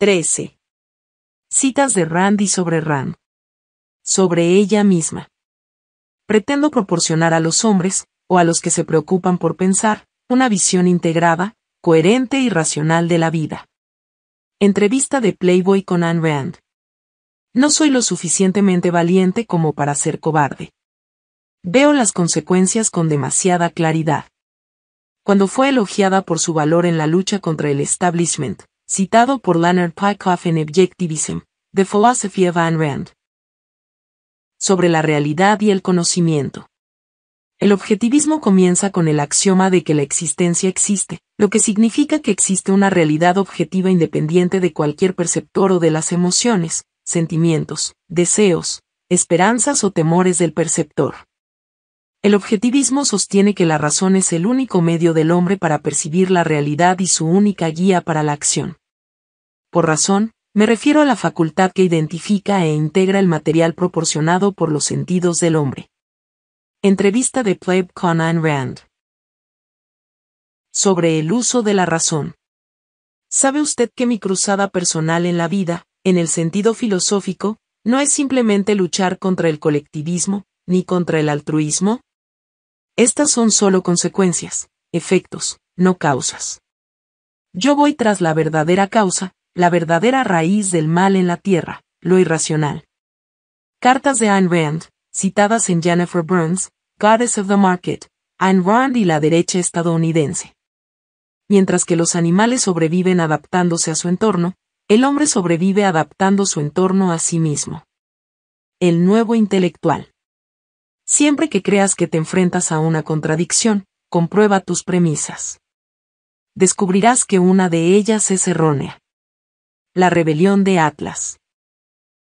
13. Citas de Randy sobre Rand. Sobre ella misma. Pretendo proporcionar a los hombres, o a los que se preocupan por pensar, una visión integrada, coherente y racional de la vida. Entrevista de Playboy con Anne Rand. No soy lo suficientemente valiente como para ser cobarde. Veo las consecuencias con demasiada claridad. Cuando fue elogiada por su valor en la lucha contra el establishment, citado por Leonard Pykoff en Objectivism, The Philosophy of Ayn Rand. Sobre la realidad y el conocimiento. El objetivismo comienza con el axioma de que la existencia existe, lo que significa que existe una realidad objetiva independiente de cualquier perceptor o de las emociones, sentimientos, deseos, esperanzas o temores del perceptor. El objetivismo sostiene que la razón es el único medio del hombre para percibir la realidad y su única guía para la acción. Por razón, me refiero a la facultad que identifica e integra el material proporcionado por los sentidos del hombre. Entrevista de Pleb Conan Rand. Sobre el uso de la razón. ¿Sabe usted que mi cruzada personal en la vida, en el sentido filosófico, no es simplemente luchar contra el colectivismo, ni contra el altruismo? Estas son solo consecuencias, efectos, no causas. Yo voy tras la verdadera causa, la verdadera raíz del mal en la tierra, lo irracional. Cartas de Ayn Rand, citadas en Jennifer Burns, Goddess of the Market, Ayn Rand y la derecha estadounidense. Mientras que los animales sobreviven adaptándose a su entorno, el hombre sobrevive adaptando su entorno a sí mismo. El nuevo intelectual. Siempre que creas que te enfrentas a una contradicción, comprueba tus premisas. Descubrirás que una de ellas es errónea la rebelión de Atlas.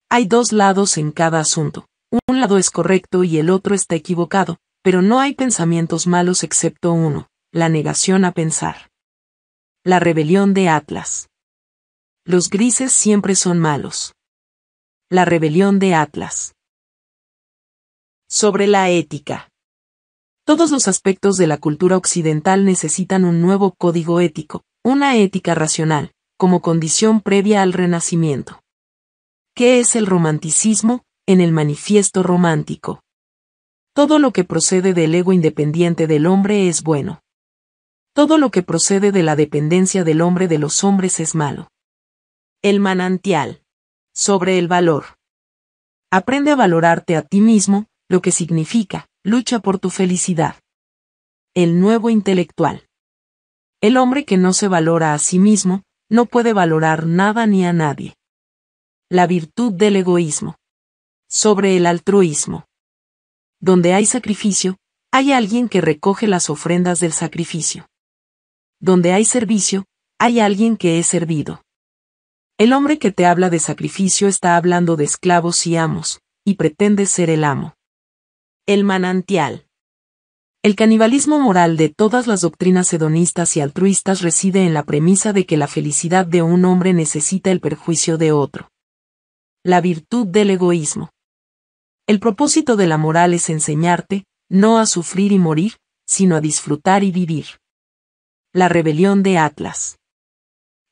Hay dos lados en cada asunto. Un lado es correcto y el otro está equivocado, pero no hay pensamientos malos excepto uno, la negación a pensar. La rebelión de Atlas. Los grises siempre son malos. La rebelión de Atlas. Sobre la ética. Todos los aspectos de la cultura occidental necesitan un nuevo código ético, una ética racional, como condición previa al Renacimiento. ¿Qué es el romanticismo? En el manifiesto romántico. Todo lo que procede del ego independiente del hombre es bueno. Todo lo que procede de la dependencia del hombre de los hombres es malo. El manantial. Sobre el valor. Aprende a valorarte a ti mismo, lo que significa, lucha por tu felicidad. El nuevo intelectual. El hombre que no se valora a sí mismo, no puede valorar nada ni a nadie. La virtud del egoísmo. Sobre el altruismo. Donde hay sacrificio, hay alguien que recoge las ofrendas del sacrificio. Donde hay servicio, hay alguien que es servido. El hombre que te habla de sacrificio está hablando de esclavos y amos, y pretende ser el amo. El manantial. El canibalismo moral de todas las doctrinas hedonistas y altruistas reside en la premisa de que la felicidad de un hombre necesita el perjuicio de otro. La virtud del egoísmo. El propósito de la moral es enseñarte, no a sufrir y morir, sino a disfrutar y vivir. La rebelión de Atlas.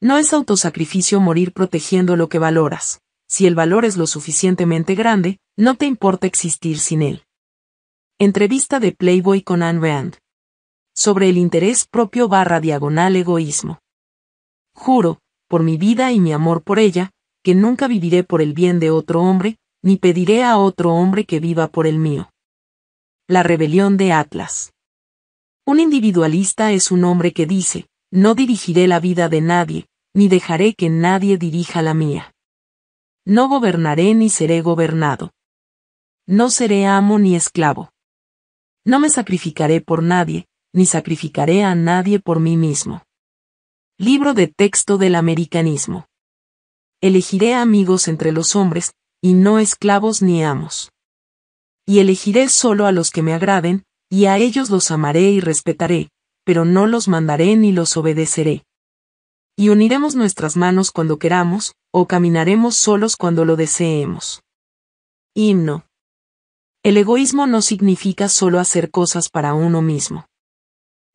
No es autosacrificio morir protegiendo lo que valoras. Si el valor es lo suficientemente grande, no te importa existir sin él. Entrevista de Playboy con Anne Rand. Sobre el interés propio barra diagonal egoísmo. Juro, por mi vida y mi amor por ella, que nunca viviré por el bien de otro hombre, ni pediré a otro hombre que viva por el mío. La rebelión de Atlas. Un individualista es un hombre que dice, no dirigiré la vida de nadie, ni dejaré que nadie dirija la mía. No gobernaré ni seré gobernado. No seré amo ni esclavo. No me sacrificaré por nadie, ni sacrificaré a nadie por mí mismo. Libro de texto del americanismo. Elegiré amigos entre los hombres, y no esclavos ni amos. Y elegiré solo a los que me agraden, y a ellos los amaré y respetaré, pero no los mandaré ni los obedeceré. Y uniremos nuestras manos cuando queramos, o caminaremos solos cuando lo deseemos. Himno. El egoísmo no significa solo hacer cosas para uno mismo.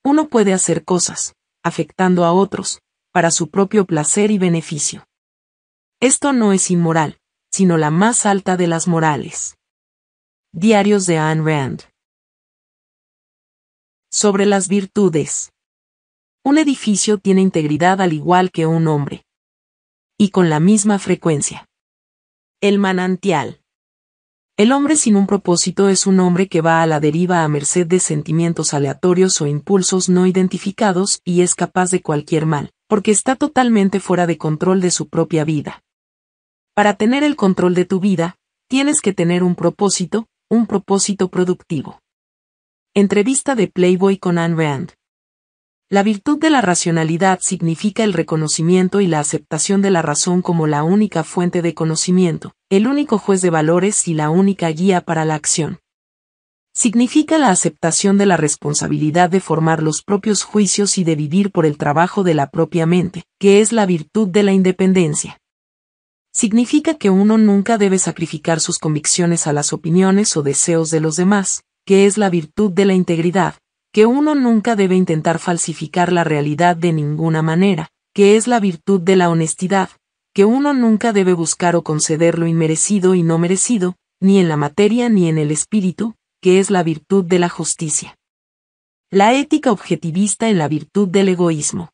Uno puede hacer cosas, afectando a otros, para su propio placer y beneficio. Esto no es inmoral, sino la más alta de las morales. Diarios de Anne Rand. Sobre las virtudes. Un edificio tiene integridad al igual que un hombre. Y con la misma frecuencia. El manantial. El hombre sin un propósito es un hombre que va a la deriva a merced de sentimientos aleatorios o impulsos no identificados y es capaz de cualquier mal, porque está totalmente fuera de control de su propia vida. Para tener el control de tu vida, tienes que tener un propósito, un propósito productivo. Entrevista de Playboy con Anne Rand. La virtud de la racionalidad significa el reconocimiento y la aceptación de la razón como la única fuente de conocimiento, el único juez de valores y la única guía para la acción. Significa la aceptación de la responsabilidad de formar los propios juicios y de vivir por el trabajo de la propia mente, que es la virtud de la independencia. Significa que uno nunca debe sacrificar sus convicciones a las opiniones o deseos de los demás, que es la virtud de la integridad, que uno nunca debe intentar falsificar la realidad de ninguna manera, que es la virtud de la honestidad, que uno nunca debe buscar o conceder lo inmerecido y no merecido, ni en la materia ni en el espíritu, que es la virtud de la justicia. La ética objetivista en la virtud del egoísmo.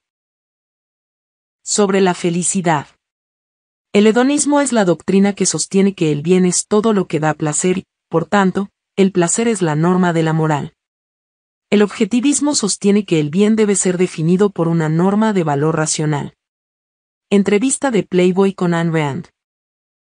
Sobre la felicidad. El hedonismo es la doctrina que sostiene que el bien es todo lo que da placer y, por tanto, el placer es la norma de la moral. El objetivismo sostiene que el bien debe ser definido por una norma de valor racional. Entrevista de Playboy con Anne Rand.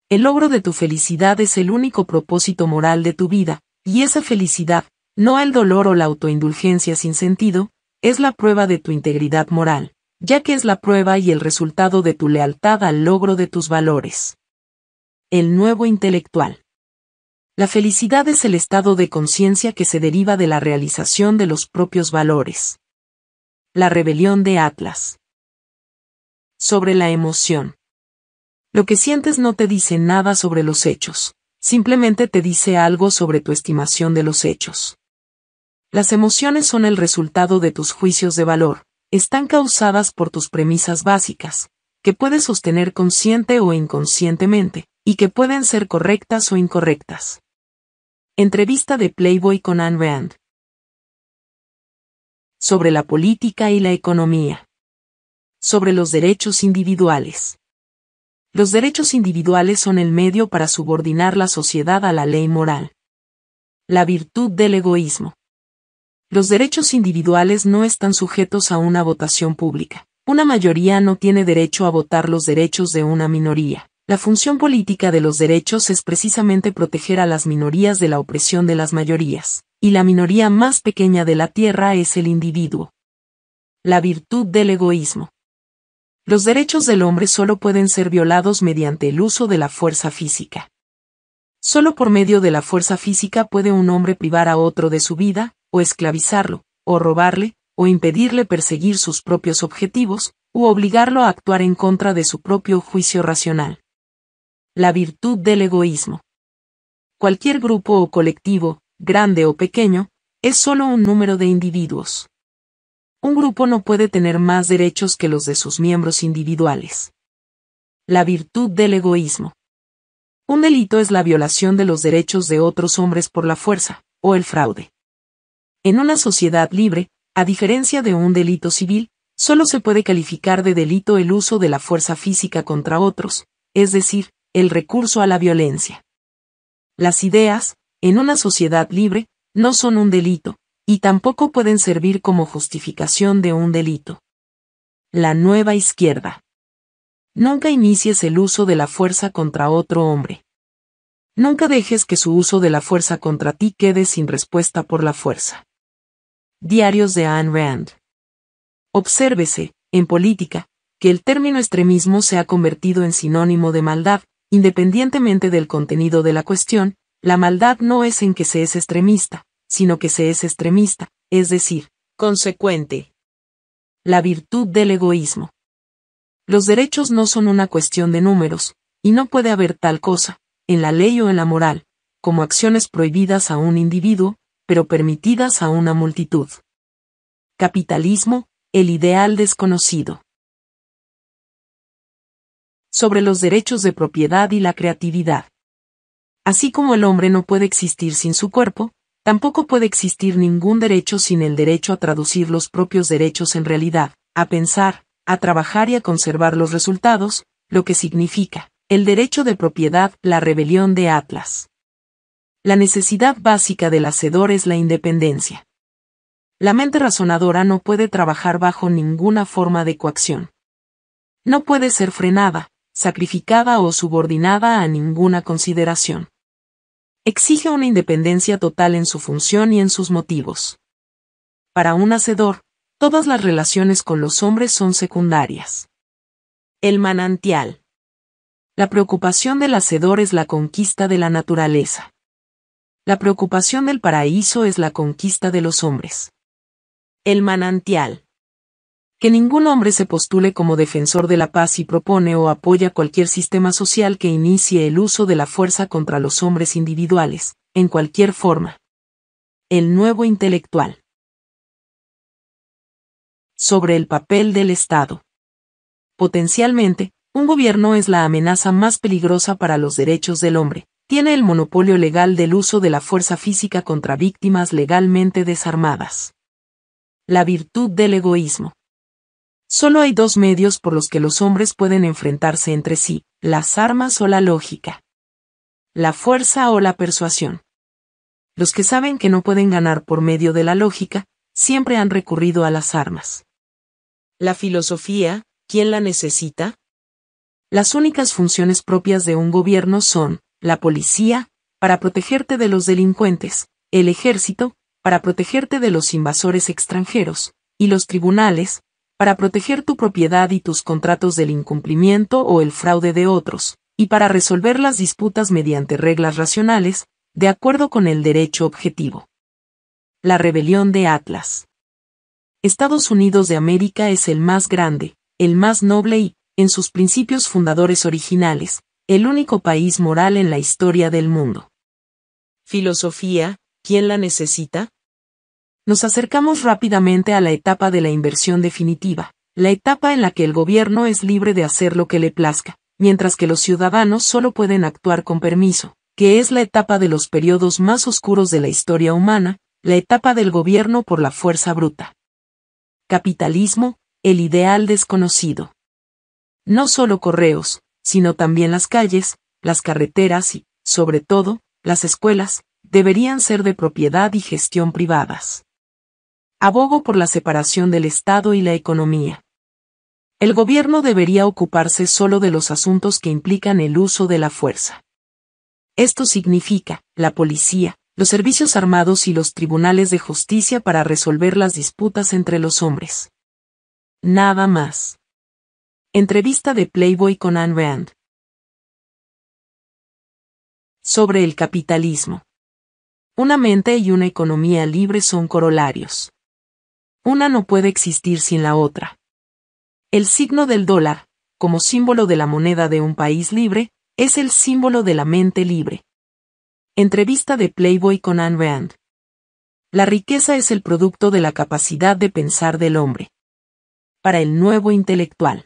El logro de tu felicidad es el único propósito moral de tu vida, y esa felicidad, no el dolor o la autoindulgencia sin sentido, es la prueba de tu integridad moral, ya que es la prueba y el resultado de tu lealtad al logro de tus valores. El nuevo intelectual. La felicidad es el estado de conciencia que se deriva de la realización de los propios valores. La rebelión de Atlas. Sobre la emoción. Lo que sientes no te dice nada sobre los hechos, simplemente te dice algo sobre tu estimación de los hechos. Las emociones son el resultado de tus juicios de valor, están causadas por tus premisas básicas, que puedes sostener consciente o inconscientemente, y que pueden ser correctas o incorrectas. Entrevista de Playboy con Anne Rand. Sobre la política y la economía. Sobre los derechos individuales. Los derechos individuales son el medio para subordinar la sociedad a la ley moral. La virtud del egoísmo. Los derechos individuales no están sujetos a una votación pública. Una mayoría no tiene derecho a votar los derechos de una minoría. La función política de los derechos es precisamente proteger a las minorías de la opresión de las mayorías, y la minoría más pequeña de la Tierra es el individuo. La virtud del egoísmo. Los derechos del hombre solo pueden ser violados mediante el uso de la fuerza física. Solo por medio de la fuerza física puede un hombre privar a otro de su vida, o esclavizarlo, o robarle, o impedirle perseguir sus propios objetivos, u obligarlo a actuar en contra de su propio juicio racional la virtud del egoísmo. Cualquier grupo o colectivo, grande o pequeño, es solo un número de individuos. Un grupo no puede tener más derechos que los de sus miembros individuales. La virtud del egoísmo. Un delito es la violación de los derechos de otros hombres por la fuerza, o el fraude. En una sociedad libre, a diferencia de un delito civil, solo se puede calificar de delito el uso de la fuerza física contra otros, es decir, el recurso a la violencia. Las ideas, en una sociedad libre, no son un delito, y tampoco pueden servir como justificación de un delito. La nueva izquierda. Nunca inicies el uso de la fuerza contra otro hombre. Nunca dejes que su uso de la fuerza contra ti quede sin respuesta por la fuerza. Diarios de Anne Rand. Obsérvese, en política, que el término extremismo se ha convertido en sinónimo de maldad, Independientemente del contenido de la cuestión, la maldad no es en que se es extremista, sino que se es extremista, es decir, consecuente. La virtud del egoísmo. Los derechos no son una cuestión de números, y no puede haber tal cosa, en la ley o en la moral, como acciones prohibidas a un individuo, pero permitidas a una multitud. Capitalismo, el ideal desconocido sobre los derechos de propiedad y la creatividad. Así como el hombre no puede existir sin su cuerpo, tampoco puede existir ningún derecho sin el derecho a traducir los propios derechos en realidad, a pensar, a trabajar y a conservar los resultados, lo que significa, el derecho de propiedad, la rebelión de Atlas. La necesidad básica del hacedor es la independencia. La mente razonadora no puede trabajar bajo ninguna forma de coacción. No puede ser frenada, sacrificada o subordinada a ninguna consideración. Exige una independencia total en su función y en sus motivos. Para un hacedor, todas las relaciones con los hombres son secundarias. El manantial. La preocupación del hacedor es la conquista de la naturaleza. La preocupación del paraíso es la conquista de los hombres. El manantial que ningún hombre se postule como defensor de la paz y propone o apoya cualquier sistema social que inicie el uso de la fuerza contra los hombres individuales, en cualquier forma. El nuevo intelectual. Sobre el papel del Estado. Potencialmente, un gobierno es la amenaza más peligrosa para los derechos del hombre. Tiene el monopolio legal del uso de la fuerza física contra víctimas legalmente desarmadas. La virtud del egoísmo. Solo hay dos medios por los que los hombres pueden enfrentarse entre sí, las armas o la lógica. La fuerza o la persuasión. Los que saben que no pueden ganar por medio de la lógica, siempre han recurrido a las armas. La filosofía, ¿quién la necesita? Las únicas funciones propias de un gobierno son, la policía, para protegerte de los delincuentes, el ejército, para protegerte de los invasores extranjeros, y los tribunales, para proteger tu propiedad y tus contratos del incumplimiento o el fraude de otros, y para resolver las disputas mediante reglas racionales, de acuerdo con el derecho objetivo. La rebelión de Atlas. Estados Unidos de América es el más grande, el más noble y, en sus principios fundadores originales, el único país moral en la historia del mundo. Filosofía, ¿quién la necesita? Nos acercamos rápidamente a la etapa de la inversión definitiva, la etapa en la que el gobierno es libre de hacer lo que le plazca, mientras que los ciudadanos solo pueden actuar con permiso, que es la etapa de los periodos más oscuros de la historia humana, la etapa del gobierno por la fuerza bruta. Capitalismo, el ideal desconocido. No solo correos, sino también las calles, las carreteras y, sobre todo, las escuelas, deberían ser de propiedad y gestión privadas. Abogo por la separación del Estado y la economía. El gobierno debería ocuparse solo de los asuntos que implican el uso de la fuerza. Esto significa, la policía, los servicios armados y los tribunales de justicia para resolver las disputas entre los hombres. Nada más. Entrevista de Playboy con Anne Rand. Sobre el capitalismo. Una mente y una economía libre son corolarios. Una no puede existir sin la otra. El signo del dólar, como símbolo de la moneda de un país libre, es el símbolo de la mente libre. Entrevista de Playboy con Anne Rand. La riqueza es el producto de la capacidad de pensar del hombre. Para el nuevo intelectual.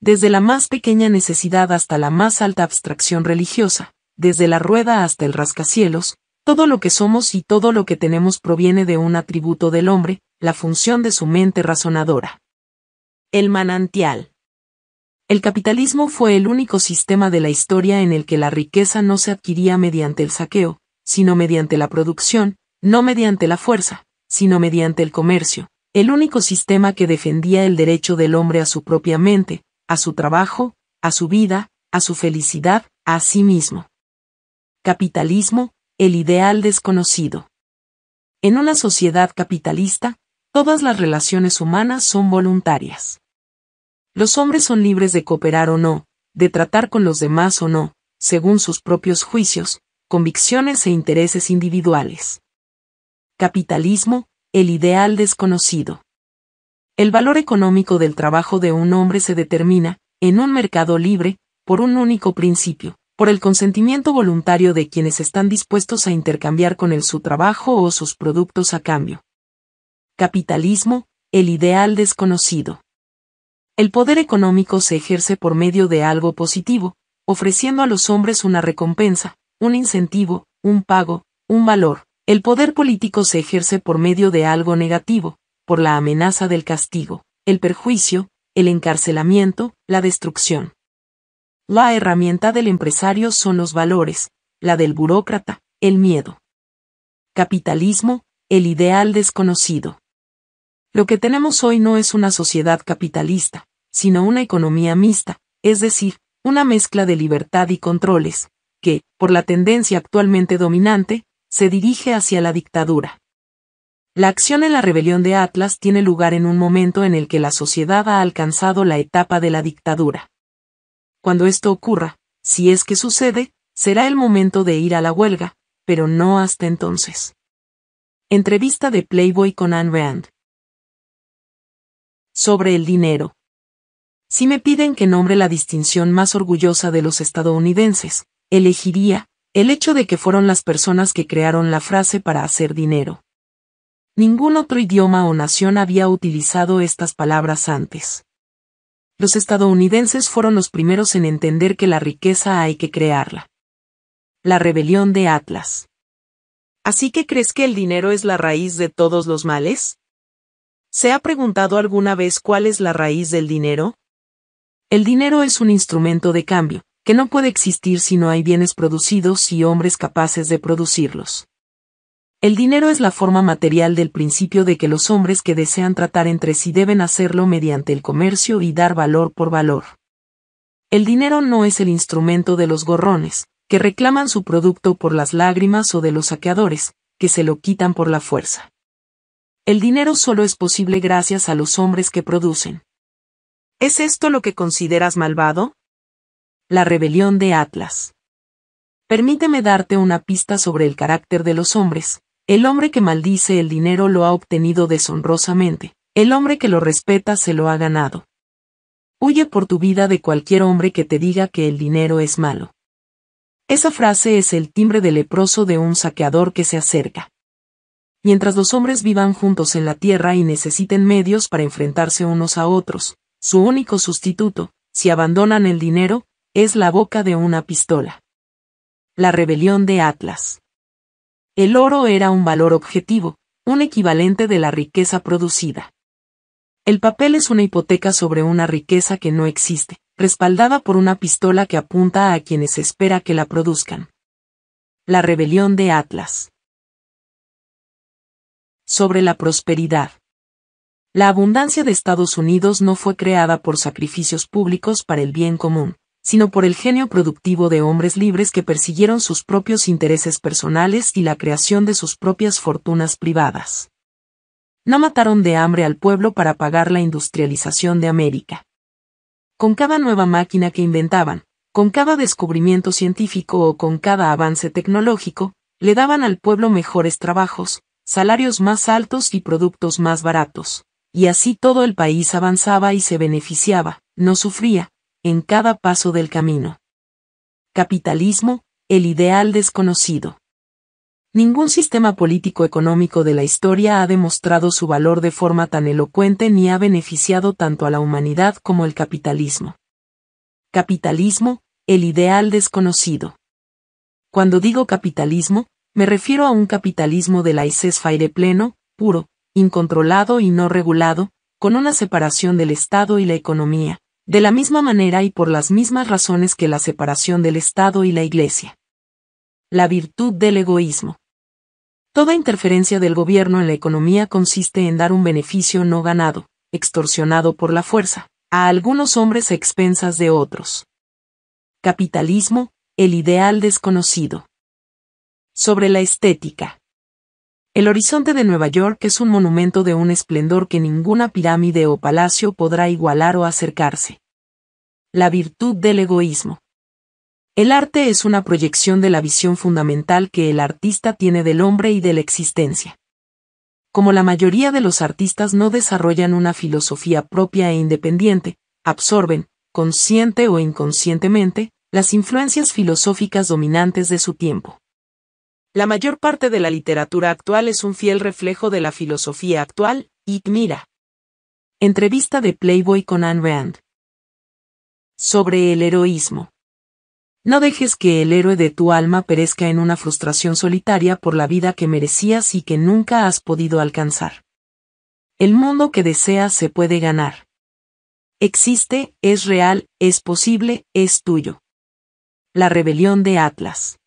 Desde la más pequeña necesidad hasta la más alta abstracción religiosa, desde la rueda hasta el rascacielos, todo lo que somos y todo lo que tenemos proviene de un atributo del hombre, la función de su mente razonadora. El manantial. El capitalismo fue el único sistema de la historia en el que la riqueza no se adquiría mediante el saqueo, sino mediante la producción, no mediante la fuerza, sino mediante el comercio, el único sistema que defendía el derecho del hombre a su propia mente, a su trabajo, a su vida, a su felicidad, a sí mismo. Capitalismo, el ideal desconocido. En una sociedad capitalista, todas las relaciones humanas son voluntarias. Los hombres son libres de cooperar o no, de tratar con los demás o no, según sus propios juicios, convicciones e intereses individuales. Capitalismo, el ideal desconocido. El valor económico del trabajo de un hombre se determina, en un mercado libre, por un único principio, por el consentimiento voluntario de quienes están dispuestos a intercambiar con él su trabajo o sus productos a cambio. Capitalismo, el ideal desconocido. El poder económico se ejerce por medio de algo positivo, ofreciendo a los hombres una recompensa, un incentivo, un pago, un valor. El poder político se ejerce por medio de algo negativo, por la amenaza del castigo, el perjuicio, el encarcelamiento, la destrucción. La herramienta del empresario son los valores, la del burócrata, el miedo. Capitalismo, el ideal desconocido. Lo que tenemos hoy no es una sociedad capitalista, sino una economía mixta, es decir, una mezcla de libertad y controles, que, por la tendencia actualmente dominante, se dirige hacia la dictadura. La acción en la rebelión de Atlas tiene lugar en un momento en el que la sociedad ha alcanzado la etapa de la dictadura. Cuando esto ocurra, si es que sucede, será el momento de ir a la huelga, pero no hasta entonces. Entrevista de Playboy con Anne Rand. Sobre el dinero. Si me piden que nombre la distinción más orgullosa de los estadounidenses, elegiría el hecho de que fueron las personas que crearon la frase para hacer dinero. Ningún otro idioma o nación había utilizado estas palabras antes. Los estadounidenses fueron los primeros en entender que la riqueza hay que crearla. La rebelión de Atlas. ¿Así que crees que el dinero es la raíz de todos los males? ¿Se ha preguntado alguna vez cuál es la raíz del dinero? El dinero es un instrumento de cambio, que no puede existir si no hay bienes producidos y hombres capaces de producirlos. El dinero es la forma material del principio de que los hombres que desean tratar entre sí deben hacerlo mediante el comercio y dar valor por valor. El dinero no es el instrumento de los gorrones, que reclaman su producto por las lágrimas o de los saqueadores, que se lo quitan por la fuerza. El dinero solo es posible gracias a los hombres que producen. ¿Es esto lo que consideras malvado? La rebelión de Atlas. Permíteme darte una pista sobre el carácter de los hombres, el hombre que maldice el dinero lo ha obtenido deshonrosamente, el hombre que lo respeta se lo ha ganado. Huye por tu vida de cualquier hombre que te diga que el dinero es malo. Esa frase es el timbre de leproso de un saqueador que se acerca. Mientras los hombres vivan juntos en la tierra y necesiten medios para enfrentarse unos a otros, su único sustituto, si abandonan el dinero, es la boca de una pistola. La rebelión de Atlas. El oro era un valor objetivo, un equivalente de la riqueza producida. El papel es una hipoteca sobre una riqueza que no existe, respaldada por una pistola que apunta a quienes espera que la produzcan. La rebelión de Atlas. Sobre la prosperidad. La abundancia de Estados Unidos no fue creada por sacrificios públicos para el bien común, sino por el genio productivo de hombres libres que persiguieron sus propios intereses personales y la creación de sus propias fortunas privadas. No mataron de hambre al pueblo para pagar la industrialización de América. Con cada nueva máquina que inventaban, con cada descubrimiento científico o con cada avance tecnológico, le daban al pueblo mejores trabajos, salarios más altos y productos más baratos, y así todo el país avanzaba y se beneficiaba, no sufría, en cada paso del camino. Capitalismo, el ideal desconocido. Ningún sistema político-económico de la historia ha demostrado su valor de forma tan elocuente ni ha beneficiado tanto a la humanidad como el capitalismo. Capitalismo, el ideal desconocido. Cuando digo capitalismo, me refiero a un capitalismo de la Faire pleno, puro, incontrolado y no regulado, con una separación del Estado y la economía, de la misma manera y por las mismas razones que la separación del Estado y la Iglesia. La virtud del egoísmo. Toda interferencia del gobierno en la economía consiste en dar un beneficio no ganado, extorsionado por la fuerza, a algunos hombres a expensas de otros. Capitalismo, el ideal desconocido. Sobre la estética. El horizonte de Nueva York es un monumento de un esplendor que ninguna pirámide o palacio podrá igualar o acercarse. La virtud del egoísmo. El arte es una proyección de la visión fundamental que el artista tiene del hombre y de la existencia. Como la mayoría de los artistas no desarrollan una filosofía propia e independiente, absorben, consciente o inconscientemente, las influencias filosóficas dominantes de su tiempo. La mayor parte de la literatura actual es un fiel reflejo de la filosofía actual, y mira. Entrevista de Playboy con Anne Rand. Sobre el heroísmo. No dejes que el héroe de tu alma perezca en una frustración solitaria por la vida que merecías y que nunca has podido alcanzar. El mundo que deseas se puede ganar. Existe, es real, es posible, es tuyo. La rebelión de Atlas.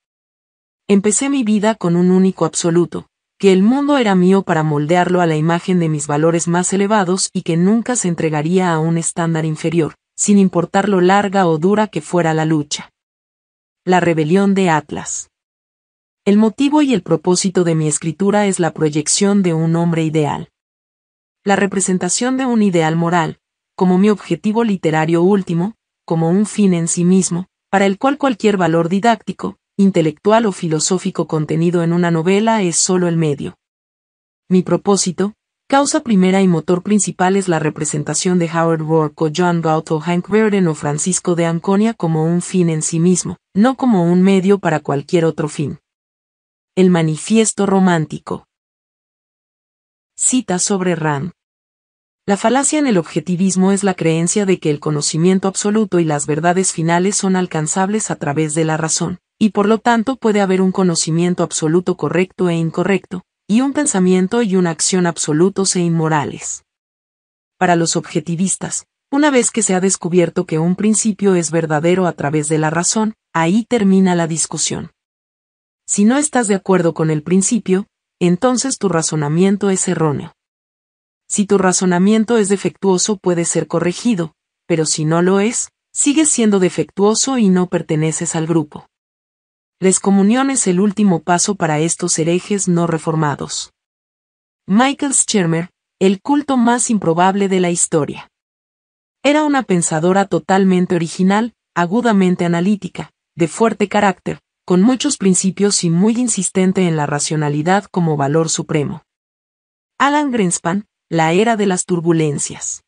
Empecé mi vida con un único absoluto, que el mundo era mío para moldearlo a la imagen de mis valores más elevados y que nunca se entregaría a un estándar inferior, sin importar lo larga o dura que fuera la lucha. La rebelión de Atlas. El motivo y el propósito de mi escritura es la proyección de un hombre ideal. La representación de un ideal moral, como mi objetivo literario último, como un fin en sí mismo, para el cual cualquier valor didáctico, intelectual o filosófico contenido en una novela es solo el medio. Mi propósito, causa primera y motor principal es la representación de Howard Rourke o John Galt o Hank Verden o Francisco de Anconia como un fin en sí mismo, no como un medio para cualquier otro fin. El manifiesto romántico. Cita sobre Rand. La falacia en el objetivismo es la creencia de que el conocimiento absoluto y las verdades finales son alcanzables a través de la razón y por lo tanto puede haber un conocimiento absoluto correcto e incorrecto, y un pensamiento y una acción absolutos e inmorales. Para los objetivistas, una vez que se ha descubierto que un principio es verdadero a través de la razón, ahí termina la discusión. Si no estás de acuerdo con el principio, entonces tu razonamiento es erróneo. Si tu razonamiento es defectuoso puede ser corregido, pero si no lo es, sigues siendo defectuoso y no perteneces al grupo. Descomunión es el último paso para estos herejes no reformados. Michael Schermer, el culto más improbable de la historia. Era una pensadora totalmente original, agudamente analítica, de fuerte carácter, con muchos principios y muy insistente en la racionalidad como valor supremo. Alan Greenspan, la era de las turbulencias.